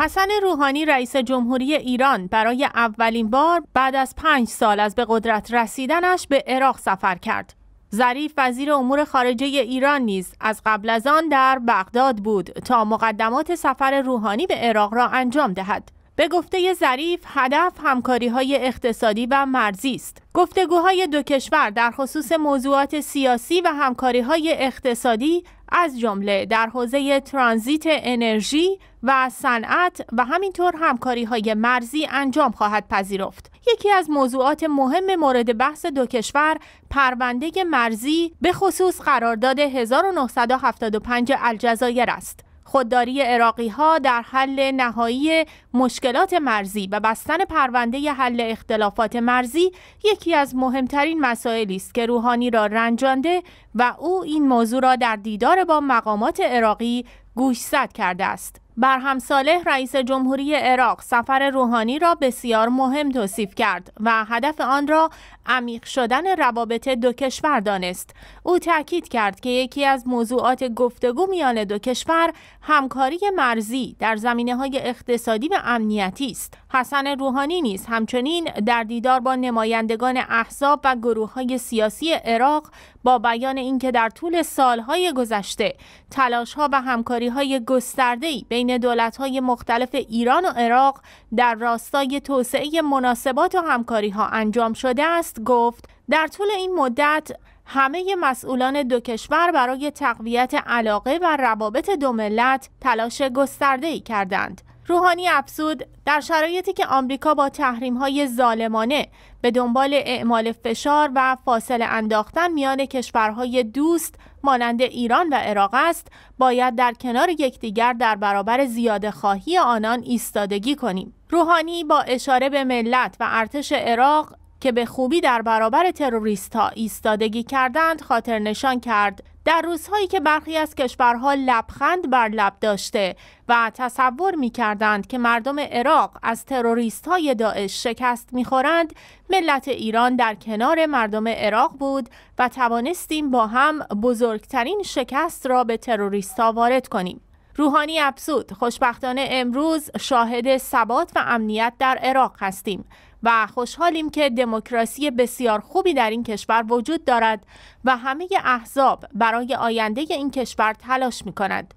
حسن روحانی رئیس جمهوری ایران برای اولین بار بعد از پنج سال از به قدرت رسیدنش به عراق سفر کرد. ظریف وزیر امور خارجه ایران نیز از قبل از آن در بغداد بود تا مقدمات سفر روحانی به عراق را انجام دهد. به گفته ظریف هدف همکاری های اقتصادی و مرزی است. گفتگوهای دو کشور در خصوص موضوعات سیاسی و همکاری های اقتصادی از جمله در حوزه ترانزیت انرژی و صنعت و همینطور همکاری های مرزی انجام خواهد پذیرفت. یکی از موضوعات مهم مورد بحث دو کشور پرونده مرزی به خصوص قرارداد 1975 الجزایر است. خودداری عراقی ها در حل نهایی مشکلات مرزی و بستن پرونده حل اختلافات مرزی یکی از مهمترین مسائلی است که روحانی را رنجانده و او این موضوع را در دیدار با مقامات عراقی گوشزد کرده است. برهم صالح رئیس جمهوری عراق سفر روحانی را بسیار مهم توصیف کرد و هدف آن را عمیق شدن روابط دو کشور دانست او تاکید کرد که یکی از موضوعات گفتگو میان دو کشور همکاری مرزی در زمینه های اقتصادی و امنیتی است حسن روحانی نیز همچنین در دیدار با نمایندگان احزاب و گروه های سیاسی عراق با بیان اینکه در طول سالهای گذشته تلاش ها و همکاری های گسترده بین دولت های مختلف ایران و عراق در راستای توسعه مناسبات و همکاری ها انجام شده است گفت در طول این مدت همه مسئولان دو کشور برای تقویت علاقه و روابط دو ملت تلاش گسترده ای کردند. روحانی افزود در شرایطی که آمریکا با تحریم های ظالمانه به دنبال اعمال فشار و فاصله انداختن میان کشورهای دوست مانند ایران و عراق است باید در کنار یکدیگر در برابر زیاده خواهی آنان ایستادگی کنیم روحانی با اشاره به ملت و ارتش عراق که به خوبی در برابر تروریست ها ایستادگی کردند خاطر نشان کرد در روزهایی که برخی از کشورها لبخند بر لب داشته و تصور می کردند که مردم عراق از تروریست های داعش شکست می خورند، ملت ایران در کنار مردم عراق بود و توانستیم با هم بزرگترین شکست را به تروریست ها وارد کنیم. روحانی افزود خوشبختانه امروز شاهد ثبات و امنیت در عراق هستیم و خوشحالیم که دموکراسی بسیار خوبی در این کشور وجود دارد و همه احزاب برای آینده این کشور تلاش می کند.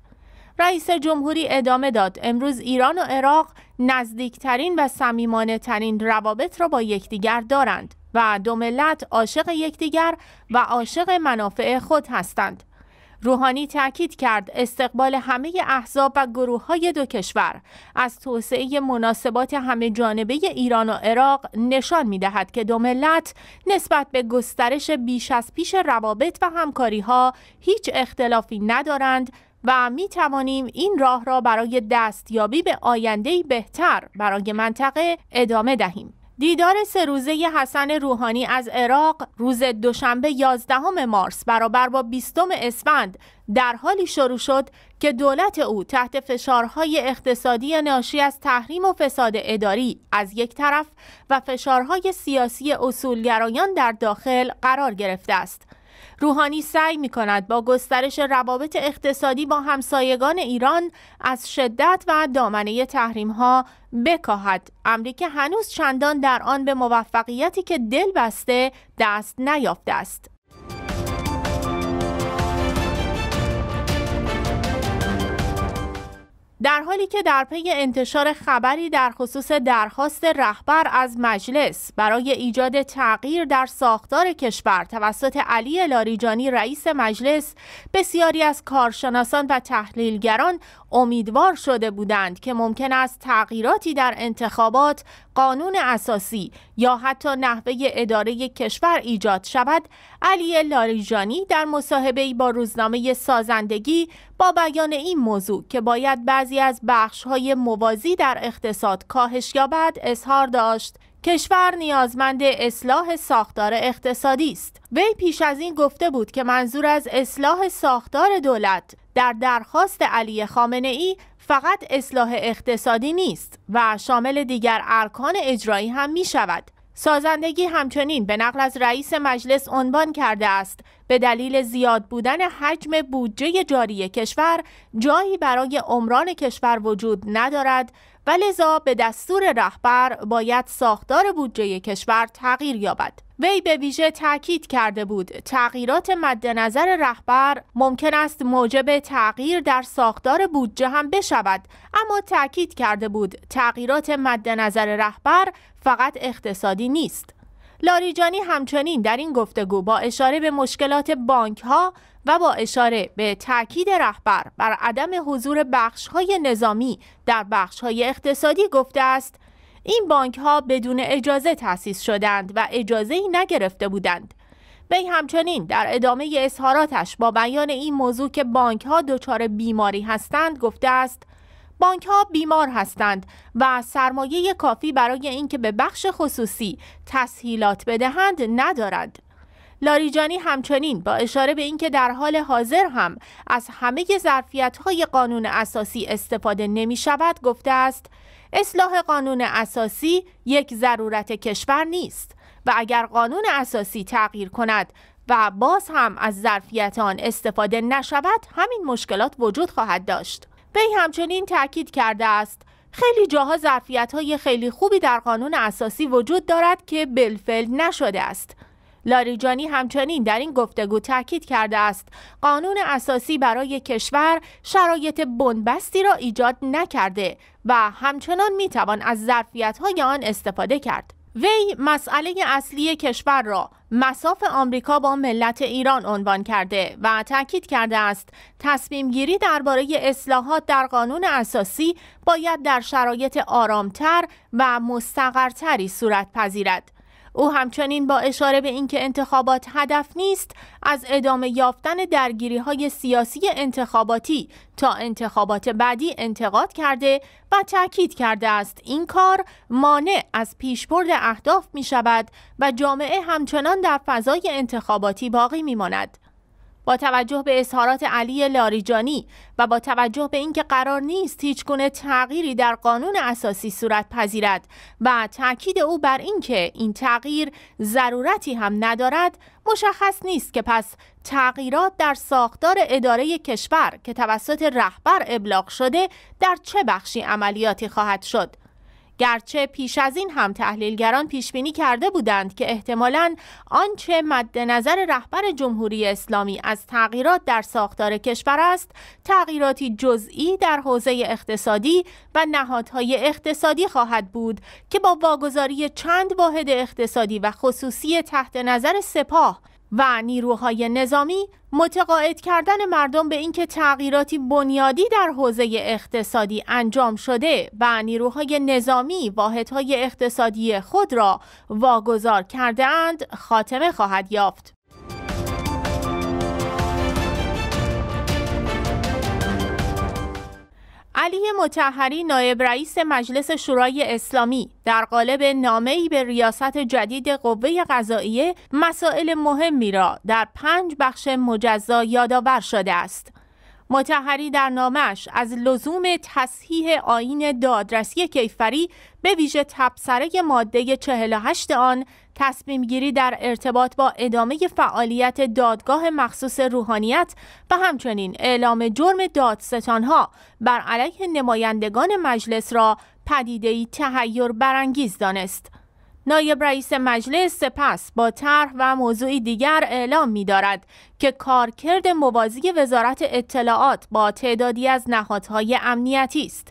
رئیس جمهوری ادامه داد امروز ایران و عراق نزدیکترین و سمیمانه ترین روابط را با یکدیگر دارند و دو ملت عاشق یکدیگر و عاشق منافع خود هستند. روحانی تاکید کرد استقبال همه احزاب و گروه های دو کشور از توسعه مناسبات همه جانبه ایران و عراق نشان می دهد که دو ملت نسبت به گسترش بیش از پیش روابط و همکاری ها هیچ اختلافی ندارند و می توانیم این راه را برای دستیابی به آیندهی بهتر برای منطقه ادامه دهیم. دیدار سه روزه حسن روحانی از عراق روز دوشنبه 11 مارس برابر با 20 اسفند در حالی شروع شد که دولت او تحت فشارهای اقتصادی ناشی از تحریم و فساد اداری از یک طرف و فشارهای سیاسی اصولگرایان در داخل قرار گرفته است. روحانی سعی می کند با گسترش روابط اقتصادی با همسایگان ایران از شدت و دامنه تحریم ها بکاهد امریکا هنوز چندان در آن به موفقیتی که دل بسته دست نیافته است در حالی که در پی انتشار خبری در خصوص درخواست رهبر از مجلس برای ایجاد تغییر در ساختار کشور توسط علی لاریجانی رئیس مجلس بسیاری از کارشناسان و تحلیلگران امیدوار شده بودند که ممکن است تغییراتی در انتخابات قانون اساسی یا حتی نحوه اداره کشور ایجاد شود علی لاریجانی در مصاحبه با روزنامه سازندگی با بیان این موضوع که باید بعضی از های موازی در اقتصاد کاهش یابد اظهار داشت کشور نیازمند اصلاح ساختار اقتصادی است وی پیش از این گفته بود که منظور از اصلاح ساختار دولت در درخواست علی خامنه ای فقط اصلاح اقتصادی نیست و شامل دیگر ارکان اجرایی هم می شود. سازندگی همچنین به نقل از رئیس مجلس عنوان کرده است به دلیل زیاد بودن حجم بودجه جاری کشور جایی برای عمران کشور وجود ندارد و لذا به دستور رهبر باید ساختار بودجه کشور تغییر یابد وی به ویژه تاکید کرده بود تغییرات مد نظر رهبر ممکن است موجب تغییر در ساختار بودجه هم بشود اما تاکید کرده بود تغییرات مد نظر رهبر فقط اقتصادی نیست لاریجانی همچنین در این گفتگو با اشاره به مشکلات بانک ها و با اشاره به تاکید رهبر بر عدم حضور بخش‌های نظامی در بخش‌های اقتصادی گفته است این بانک ها بدون اجازه تأسیس شدند و اجازه ای نگرفته بودند وی همچنین در ادامه اظهاراتش با بیان این موضوع که بانک ها دچار بیماری هستند گفته است بانک ها بیمار هستند و سرمایه کافی برای اینکه به بخش خصوصی تسهیلات بدهند ندارند لاریجانی همچنین با اشاره به اینکه در حال حاضر هم از همه ظرفیت های قانون اساسی استفاده نمی شود گفته است اصلاح قانون اساسی یک ضرورت کشور نیست و اگر قانون اساسی تغییر کند و باز هم از ظرفیت آن استفاده نشود همین مشکلات وجود خواهد داشت به همچنین تاکید کرده است خیلی جاها ظرفیت های خیلی خوبی در قانون اساسی وجود دارد که بلفل نشده است لاریجانی همچنین در این گفتگو تاکید کرده است قانون اساسی برای کشور شرایط بنبستی را ایجاد نکرده و همچنان میتوان از ظرفیت های آن استفاده کرد وی مسئله اصلی کشور را مساف آمریکا با ملت ایران عنوان کرده و تاکید کرده است تصمیم گیری درباره اصلاحات در قانون اساسی باید در شرایط آرامتر و مستقرتری صورت پذیرد او همچنین با اشاره به اینکه انتخابات هدف نیست از ادامه یافتن درگیری های سیاسی انتخاباتی تا انتخابات بعدی انتقاد کرده و تاکید کرده است این کار مانع از پیشبرد اهداف می شود و جامعه همچنان در فضای انتخاباتی باقی می ماند. با توجه به اظهارات علی لاریجانی و با توجه به اینکه قرار نیست هیچ گونه تغییری در قانون اساسی صورت پذیرد و تاکید او بر اینکه این تغییر ضرورتی هم ندارد مشخص نیست که پس تغییرات در ساختار اداره کشور که توسط رهبر ابلاغ شده در چه بخشی عملیاتی خواهد شد گرچه پیش از این هم تحلیلگران پیش بینی کرده بودند که احتمالاً آنچه مد نظر رهبر جمهوری اسلامی از تغییرات در ساختار کشور است، تغییراتی جزئی در حوزه اقتصادی و نهادهای اقتصادی خواهد بود که با واگذاری چند واحد اقتصادی و خصوصی تحت نظر سپاه و نیروهای نظامی متقاعد کردن مردم به اینکه تغییراتی بنیادی در حوزه اقتصادی انجام شده و نیروهای نظامی واحدهای اقتصادی خود را واگذار کرده اند خاتمه خواهد یافت. علی متحری نایب رئیس مجلس شورای اسلامی در قالب نامه‌ای به ریاست جدید قوه قضاییه مسائل مهمی را در پنج بخش مجزا یادآور شده است. متحری در نامش از لزوم تصحیح آین دادرسی کیفری به ویژه تبصره ماده 48 آن تصمیم گیری در ارتباط با ادامه فعالیت دادگاه مخصوص روحانیت و همچنین اعلام جرم دادستانها بر علیه نمایندگان مجلس را پدیدهی تهیور برانگیز دانست. نایب رئیس مجلس سپس با طرح و موضوعی دیگر اعلام می دارد که کارکرد موازی وزارت اطلاعات با تعدادی از نهادهای امنیتی است.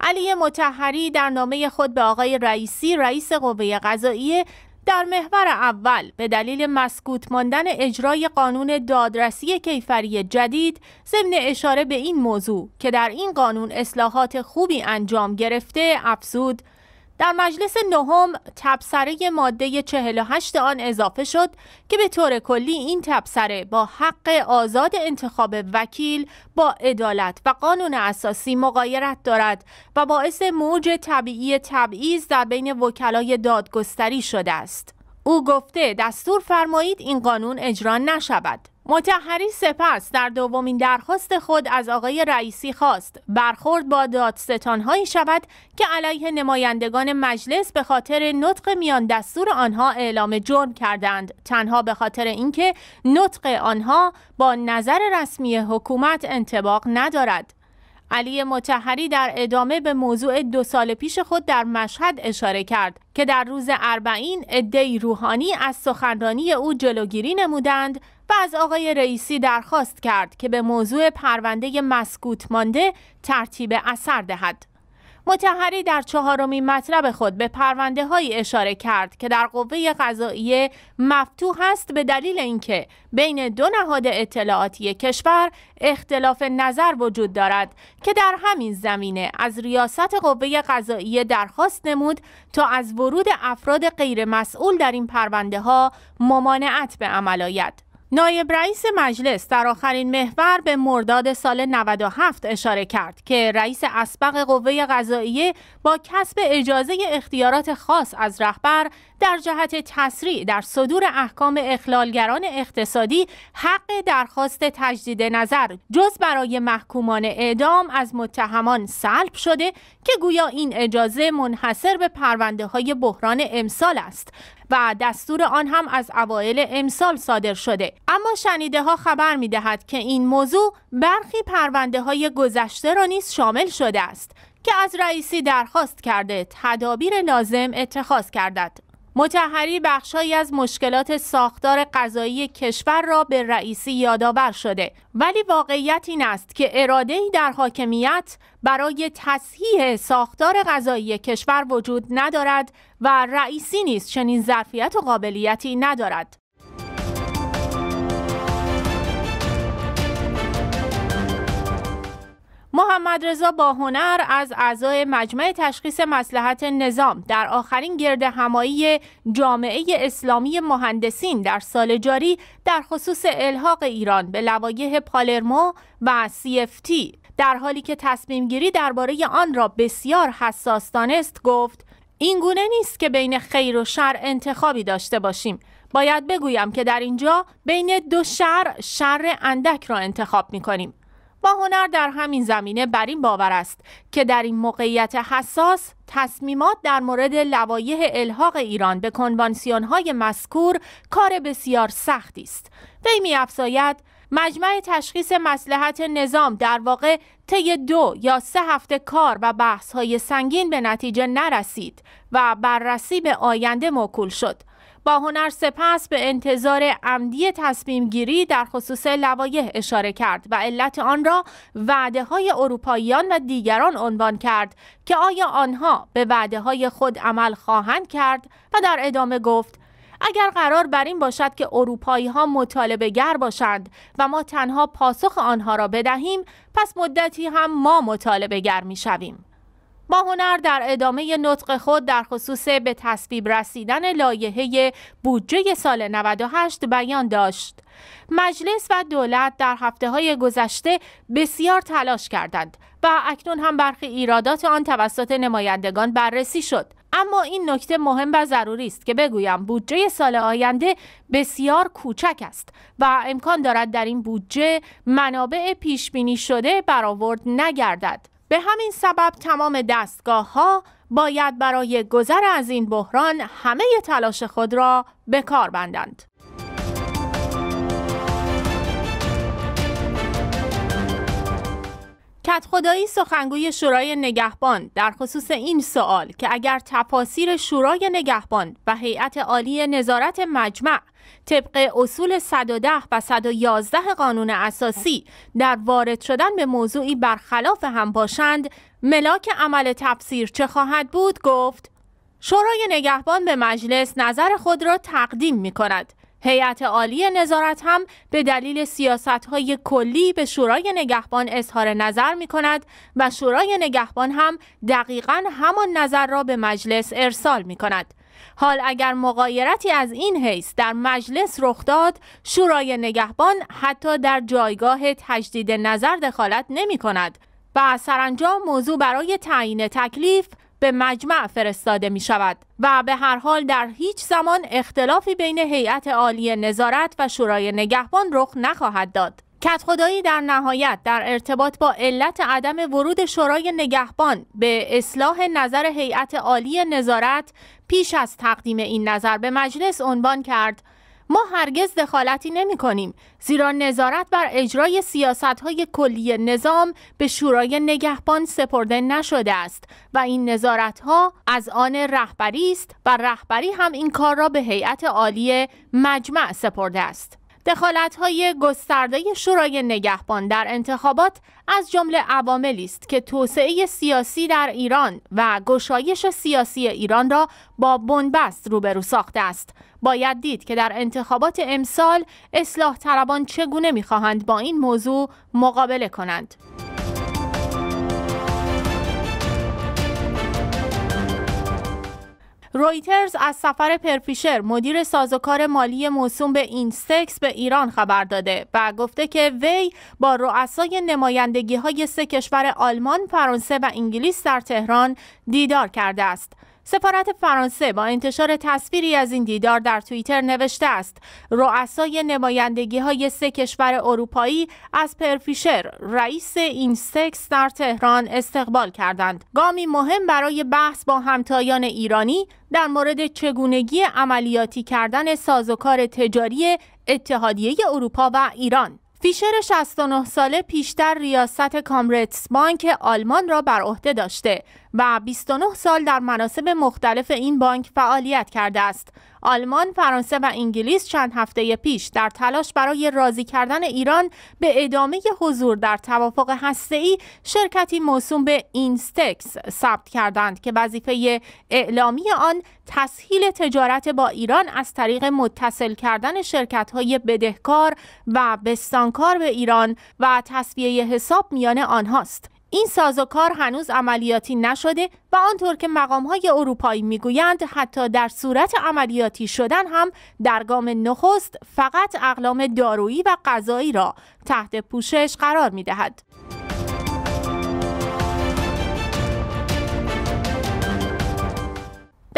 علی متحری در نامه خود به آقای رئیسی رئیس قوه قضاییه در محور اول به دلیل مسکوت ماندن اجرای قانون دادرسی کیفری جدید ضمن اشاره به این موضوع که در این قانون اصلاحات خوبی انجام گرفته افزود در مجلس نهم تبصره ماده 48 آن اضافه شد که به طور کلی این تبصره با حق آزاد انتخاب وکیل با عدالت و قانون اساسی مقایرت دارد و باعث موج طبیعی تبعیض در بین وکلای دادگستری شده است. او گفته دستور فرمایید این قانون اجرا نشود متحری سپس در دومین درخواست خود از آقای رئیسی خواست برخورد با دادستانهایی شود که علیه نمایندگان مجلس به خاطر نطق میان دستور آنها اعلام جرم کردند تنها به خاطر اینکه نطق آنها با نظر رسمی حکومت انتباق ندارد علی متحری در ادامه به موضوع دو سال پیش خود در مشهد اشاره کرد که در روز اربعین ادهی روحانی از سخنرانی او جلوگیری نمودند و از آقای رئیسی درخواست کرد که به موضوع پرونده مسکوت مانده ترتیب اثر دهد. متحری در چهارمین مطلب خود به پرونده های اشاره کرد که در قوه قضایی مفتوح است به دلیل اینکه بین دو نهاد اطلاعاتی کشور اختلاف نظر وجود دارد که در همین زمینه از ریاست قوه قضایی درخواست نمود تا از ورود افراد غیر مسئول در این پرونده ها ممانعت به عمل آید. نایب رئیس مجلس در آخرین محور به مرداد سال 97 اشاره کرد که رئیس اسبق قوه قضاییه با کسب اجازه اختیارات خاص از رهبر در جهت تسریع در صدور احکام اخلالگران اقتصادی حق درخواست تجدید نظر جز برای محکومان اعدام از متهمان سلب شده که گویا این اجازه منحصر به پرونده های بحران امسال است و دستور آن هم از اوایل امسال صادر شده اما شنیده ها خبر می دهد که این موضوع برخی پرونده های گذشته را نیز شامل شده است که از رئیسی درخواست کرده تدابیر لازم اتخاذ کردد متحری بخشهایی از مشکلات ساختار غذایی کشور را به رئیسی یادآور شده ولی واقعیت این است که اراده ای در حاکمیت برای تصحیح ساختار غذایی کشور وجود ندارد و رئیسی نیست چنین ظرفیت و قابلیتی ندارد محمد رضا با هنر از اعضای مجمع تشخیص مسلحت نظام در آخرین گرد همایی جامعه اسلامی مهندسین در سال جاری در خصوص الحاق ایران به لوایح پالرمو و CFT در حالی که تصمیم گیری درباره آن را بسیار حساس دانست گفت این گونه نیست که بین خیر و شر انتخابی داشته باشیم باید بگویم که در اینجا بین دو شر شر اندک را انتخاب می کنیم با هنر در همین زمینه بر این باور است که در این موقعیت حساس تصمیمات در مورد لوایح الحاق ایران به کنوانسیون های مذکور کار بسیار سختی است وی می افزاید مجمع تشخیص مسلحت نظام در واقع طی دو یا سه هفته کار و بحث های سنگین به نتیجه نرسید و بررسی به آینده موکول شد با هنر سپس به انتظار عمدی تصمیم گیری در خصوص لوایح اشاره کرد و علت آن را وعده های اروپاییان و دیگران عنوان کرد که آیا آنها به وعده های خود عمل خواهند کرد و در ادامه گفت اگر قرار بر این باشد که اروپایی ها مطالبه گر باشند و ما تنها پاسخ آنها را بدهیم پس مدتی هم ما مطالبه گر می شویم. با هنر در ادامه نطق خود در خصوص به تصویب رسیدن لایحه بودجه سال 98 بیان داشت. مجلس و دولت در هفته های گذشته بسیار تلاش کردند و اکنون هم برخی ایرادات آن توسط نمایندگان بررسی شد. اما این نکته مهم و ضروری است که بگویم بودجه سال آینده بسیار کوچک است و امکان دارد در این بودجه منابع پیش بینی شده برآورد نگردد به همین سبب تمام دستگاه ها باید برای گذر از این بحران همه تلاش خود را به کار بندند. خدایی سخنگوی شورای نگهبان در خصوص این سوال که اگر تفاسیر شورای نگهبان و هیئت عالی نظارت مجمع طبق اصول 110 و 111 قانون اساسی در وارد شدن به موضوعی برخلاف هم باشند ملاک عمل تفسیر چه خواهد بود گفت شورای نگهبان به مجلس نظر خود را تقدیم می کند هیئت عالی نظارت هم به دلیل های کلی به شورای نگهبان اظهار نظر می کند و شورای نگهبان هم دقیقا همان نظر را به مجلس ارسال می کند. حال اگر مقایرتی از این حیث در مجلس رخ داد شورای نگهبان حتی در جایگاه تجدید نظر دخالت نمی کند و سرانجام موضوع برای تعیین تکلیف به مجمع فرستاده می شود و به هر حال در هیچ زمان اختلافی بین هیئت عالی نظارت و شورای نگهبان رخ نخواهد داد. کتخدایی در نهایت در ارتباط با علت عدم ورود شورای نگهبان به اصلاح نظر هیئت عالی نظارت پیش از تقدیم این نظر به مجلس عنوان کرد ما هرگز دخالتی نمی کنیم زیرا نظارت بر اجرای سیاست های کلی نظام به شورای نگهبان سپرده نشده است و این نظارت ها از آن رهبری است و رهبری هم این کار را به هیئت عالی مجمع سپرده است دخالت های گسترده شورای نگهبان در انتخابات از جمله عواملی است که توسعه سیاسی در ایران و گشایش سیاسی ایران را با بنبست روبرو ساخته است باید دید که در انتخابات امسال اصلاح طلبان چگونه میخواهند با این موضوع مقابله کنند. رویترز از سفر پرفیشر مدیر سازوکار مالی موسوم به اینستکس به ایران خبر داده و گفته که وی با رؤسای نمایندگی های سه کشور آلمان، فرانسه و انگلیس در تهران دیدار کرده است. سفارت فرانسه با انتشار تصویری از این دیدار در توییتر نوشته است رؤسای نمایندگی های سه کشور اروپایی از پرفیشر رئیس این سکس در تهران استقبال کردند گامی مهم برای بحث با همتایان ایرانی در مورد چگونگی عملیاتی کردن سازوکار تجاری اتحادیه اروپا و ایران فیشر 69 ساله پیشتر ریاست کامرتس بانک آلمان را بر عهده داشته و 29 سال در مناسب مختلف این بانک فعالیت کرده است. آلمان، فرانسه و انگلیس چند هفته پیش در تلاش برای راضی کردن ایران به ادامه حضور در توافق هسته‌ای شرکتی موسوم به اینستکس ثبت کردند که وظیفه اعلامی آن تسهیل تجارت با ایران از طریق متصل کردن شرکت‌های بدهکار و بستانکار به ایران و تصفیه حساب میان آنهاست. این ساز و کار هنوز عملیاتی نشده و آنطور که های اروپایی میگویند حتی در صورت عملیاتی شدن هم در گام نخست فقط اقلام دارویی و غذایی را تحت پوشش قرار دهد.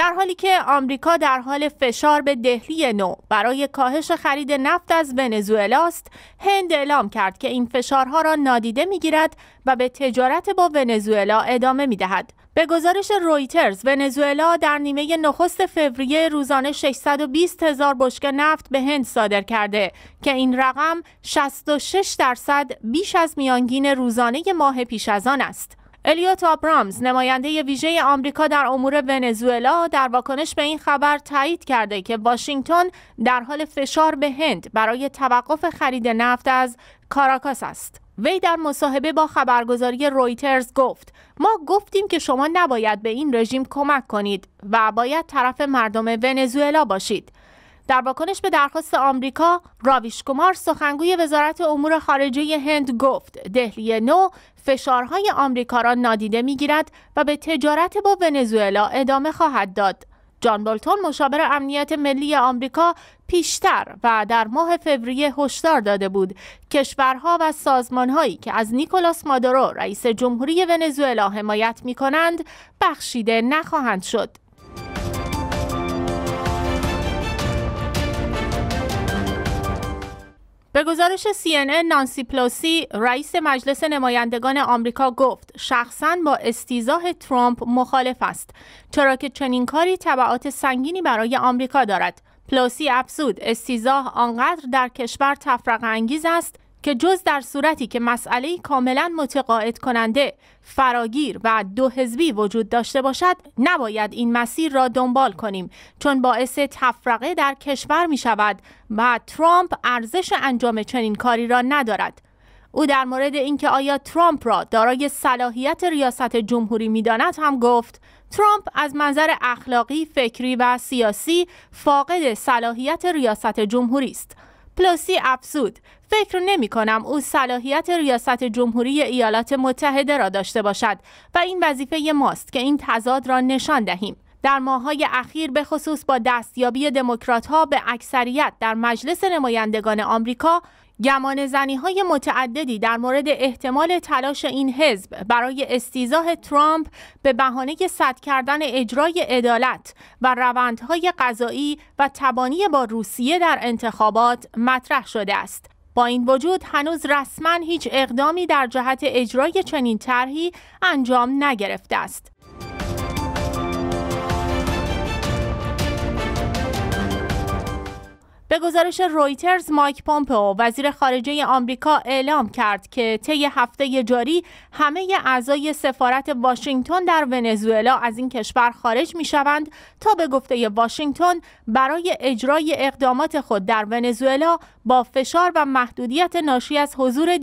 در حالی که آمریکا در حال فشار به دهلی نو برای کاهش خرید نفت از ونزوئلا است، هند اعلام کرد که این فشارها را نادیده میگیرد و به تجارت با ونزوئلا ادامه میدهد. به گزارش رویترز، ونزوئلا در نیمه نخست فوریه روزانه 620 هزار بشکه نفت به هند صادر کرده که این رقم 66 درصد بیش از میانگین روزانه ماه پیش از آن است. الیوت آبرامز نماینده ویژه آمریکا در امور ونزوئلا در واکنش به این خبر تایید کرده که واشنگتن در حال فشار به هند برای توقف خرید نفت از کاراکاس است. وی در مصاحبه با خبرگزاری رویترز گفت ما گفتیم که شما نباید به این رژیم کمک کنید و باید طرف مردم ونزوئلا باشید در واکنش به درخواست آمریکا راویش کمار سخنگوی وزارت امور خارجه هند گفت دهلی نو فشارهای آمریکا را نادیده میگیرد و به تجارت با ونزوئلا ادامه خواهد داد جان بولتون مشاور امنیت ملی آمریکا پیشتر و در ماه فوریه هشدار داده بود کشورها و سازمانهایی که از نیکولاس مادورو رئیس جمهوری ونزوئلا حمایت می کنند بخشیده نخواهند شد به گزارش CNN نانسی پلوسی رئیس مجلس نمایندگان آمریکا گفت شخصا با استیزاه ترامپ مخالف است چرا که چنین کاری تبعات سنگینی برای آمریکا دارد پلوسی افزود استیزاه آنقدر در کشور تفرقه انگیز است که جز در صورتی که مسئله کاملا متقاعد کننده، فراگیر و دو حزبی وجود داشته باشد، نباید این مسیر را دنبال کنیم چون باعث تفرقه در کشور می شود و ترامپ ارزش انجام چنین کاری را ندارد. او در مورد اینکه آیا ترامپ را دارای صلاحیت ریاست جمهوری میداند هم گفت ترامپ از منظر اخلاقی، فکری و سیاسی فاقد صلاحیت ریاست جمهوری است. پلوسی افسود. فکر نمی کنم او صلاحیت ریاست جمهوری ایالات متحده را داشته باشد و این وظیفه ماست که این تضاد را نشان دهیم در ماهای اخیر به خصوص با دستیابی دموکرات ها به اکثریت در مجلس نمایندگان آمریکا گمان زنی های متعددی در مورد احتمال تلاش این حزب برای استیزاه ترامپ به بهانه صد کردن اجرای عدالت و روندهای قضایی و تبانی با روسیه در انتخابات مطرح شده است. با این وجود هنوز رسما هیچ اقدامی در جهت اجرای چنین طرحی انجام نگرفته است. به گزارش رویترز مایک پامپو وزیر خارجه آمریکا اعلام کرد که طی هفته جاری همه اعضای سفارت واشنگتن در ونزوئلا از این کشور خارج می شوند تا به گفته واشنگتن برای اجرای اقدامات خود در ونزوئلا با فشار و محدودیت ناشی از حضور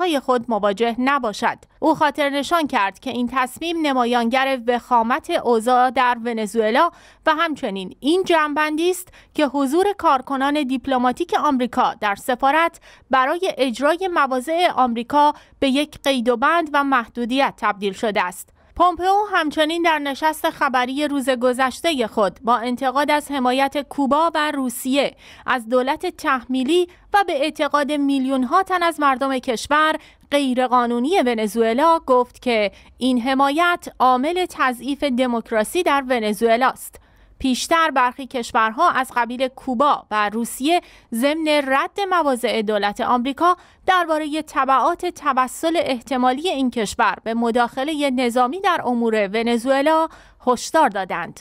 های خود مواجه نباشد. او خاطر نشان کرد که این تصمیم نمایانگر وخامت اوضاع در ونزوئلا و همچنین این جنبندی است که حضور کارکنان دیپلماتیک آمریکا در سفارت برای اجرای مواضع آمریکا به یک قید و بند و محدودیت تبدیل شده است پومپئو همچنین در نشست خبری روز گذشته خود با انتقاد از حمایت کوبا و روسیه از دولت تحمیلی و به اعتقاد میلیون ها تن از مردم کشور غیرقانونی ونزوئلا گفت که این حمایت عامل تضعیف دموکراسی در ونزوئلا است پیشتر برخی کشورها از قبیل کوبا و روسیه ضمن رد مواضع دولت آمریکا درباره تبعات توسل احتمالی این کشور به مداخله نظامی در امور ونزوئلا هشدار دادند.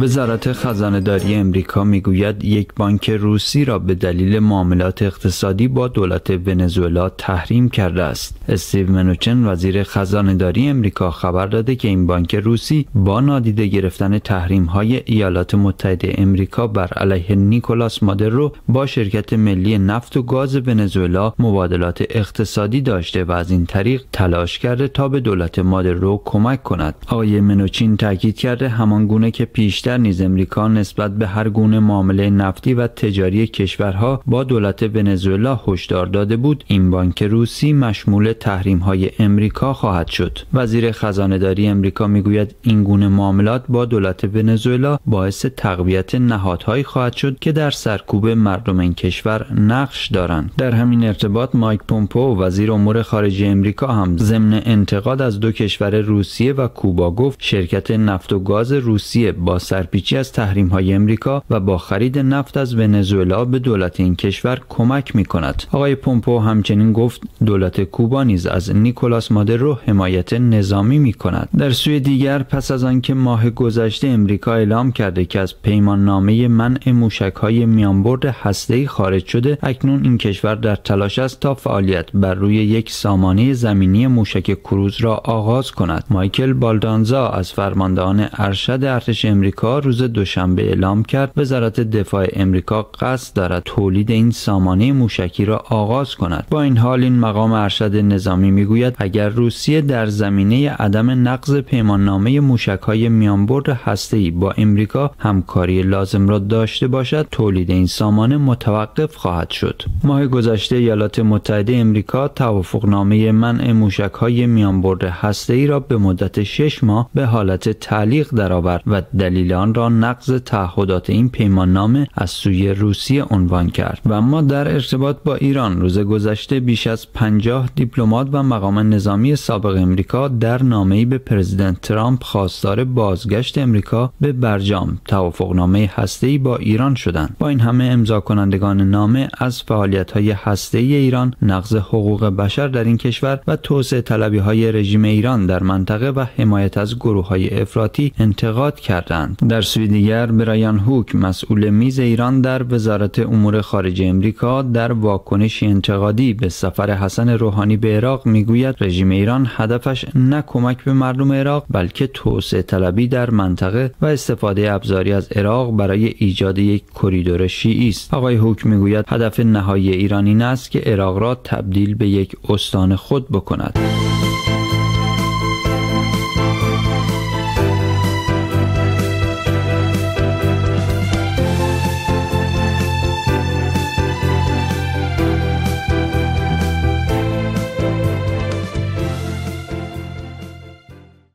وزارت خزانه داری امریکا میگوید یک بانک روسی را به دلیل معاملات اقتصادی با دولت ونزوئلا تحریم کرده است. استیو منوچن وزیر خزانه داری امریکا خبر داده که این بانک روسی با نادیده گرفتن تحریم های ایالات متحده امریکا بر علیه نیکولاس مادرو با شرکت ملی نفت و گاز ونزوئلا مبادلات اقتصادی داشته و از این طریق تلاش کرده تا به دولت مادرو کمک کند. آقای منوچین تاکید کرده همان گونه که پیش بیشتر نیز امریکا نسبت به هر گونه معامله نفتی و تجاری کشورها با دولت ونزوئلا هشدار داده بود این بانک روسی مشمول تحریم های امریکا خواهد شد وزیر خزانه داری امریکا میگوید این گونه معاملات با دولت ونزوئلا باعث تقویت نهادهایی خواهد شد که در سرکوب مردم این کشور نقش دارند در همین ارتباط مایک پومپو وزیر امور خارجه امریکا هم ضمن انتقاد از دو کشور روسیه و کوبا گفت شرکت نفت و گاز روسیه با سرپیچی از تحریم های امریکا و با خرید نفت از ونزوئلا به دولت این کشور کمک می کند. آقای پومپو همچنین گفت دولت کوبا نیز از نیکولاس مادرو حمایت نظامی می کند. در سوی دیگر پس از آنکه ماه گذشته امریکا اعلام کرده که از پیمان نامه منع موشک های میانبرد هسته خارج شده اکنون این کشور در تلاش است تا فعالیت بر روی یک سامانه زمینی موشک کروز را آغاز کند. مایکل بالدانزا از فرماندهان ارشد ارتش امریکا روز دوشنبه اعلام کرد وزارت دفاع امریکا قصد دارد تولید این سامانه موشکی را آغاز کند با این حال این مقام ارشد نظامی میگوید اگر روسیه در زمینه عدم نقض پیماننامه موشکهای میانبرد هسته‌ای با امریکا همکاری لازم را داشته باشد تولید این سامانه متوقف خواهد شد ماه گذشته ایالات متحده امریکا توافقنامه منع موشکهای میانبرد ای را به مدت 6 ماه به حالت تعلیق درآورد و دلیل آن را نقض تعهدات این پیماننامه از سوی روسیه عنوان کرد و اما در ارتباط با ایران روز گذشته بیش از 50 دیپلمات و مقام نظامی سابق امریکا در نامه‌ای به پرزیدنت ترامپ خواستار بازگشت امریکا به برجام توافقنامه هسته‌ای با ایران شدند با این همه امضا کنندگان نامه از فعالیت‌های هسته‌ای ایران نقض حقوق بشر در این کشور و توسعه طلبی های رژیم ایران در منطقه و حمایت از گروه های افراطی انتقاد کردند در سوی دیگر برایان هوک مسئول میز ایران در وزارت امور خارجه امریکا در واکنشی انتقادی به سفر حسن روحانی به عراق میگوید رژیم ایران هدفش نه کمک به مردم عراق بلکه توسعه طلبی در منطقه و استفاده ابزاری از عراق برای ایجاد یک کریدور شیعی است آقای هوک میگوید هدف نهایی ایران این است که عراق را تبدیل به یک استان خود بکند